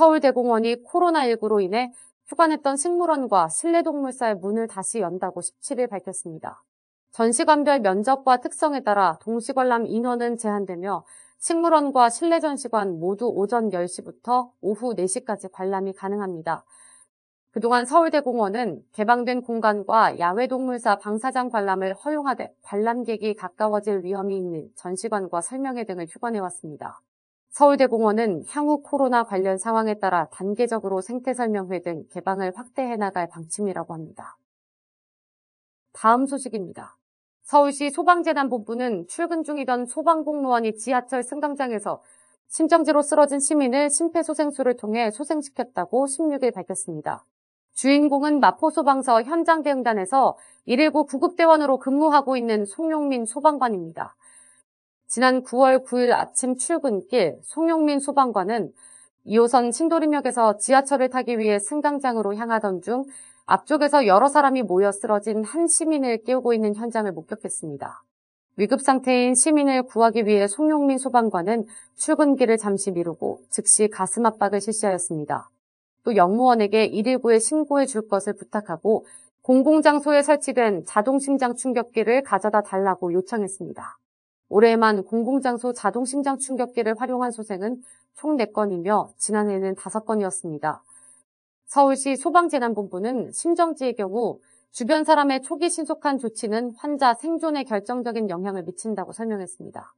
서울대공원이 코로나19로 인해 휴관했던 식물원과 실내동물사의 문을 다시 연다고 17일 밝혔습니다. 전시관별 면적과 특성에 따라 동시관람 인원은 제한되며 식물원과 실내전시관 모두 오전 10시부터 오후 4시까지 관람이 가능합니다. 그동안 서울대공원은 개방된 공간과 야외동물사 방사장 관람을 허용하되 관람객이 가까워질 위험이 있는 전시관과 설명회 등을 휴관해왔습니다. 서울대공원은 향후 코로나 관련 상황에 따라 단계적으로 생태설명회 등 개방을 확대해 나갈 방침이라고 합니다. 다음 소식입니다. 서울시 소방재난본부는 출근 중이던 소방공무원이 지하철 승강장에서 심정지로 쓰러진 시민을 심폐소생술을 통해 소생시켰다고 16일 밝혔습니다. 주인공은 마포소방서 현장대응단에서 119 구급대원으로 근무하고 있는 송용민 소방관입니다. 지난 9월 9일 아침 출근길 송용민 소방관은 2호선 신도림역에서 지하철을 타기 위해 승강장으로 향하던 중 앞쪽에서 여러 사람이 모여 쓰러진 한 시민을 깨우고 있는 현장을 목격했습니다. 위급 상태인 시민을 구하기 위해 송용민 소방관은 출근길을 잠시 미루고 즉시 가슴 압박을 실시하였습니다. 또 영무원에게 119에 신고해 줄 것을 부탁하고 공공장소에 설치된 자동심장 충격기를 가져다 달라고 요청했습니다. 올해에만 공공장소 자동심장 충격기를 활용한 소생은 총 4건이며 지난해에는 5건이었습니다. 서울시 소방재난본부는 심정지의 경우 주변 사람의 초기 신속한 조치는 환자 생존에 결정적인 영향을 미친다고 설명했습니다.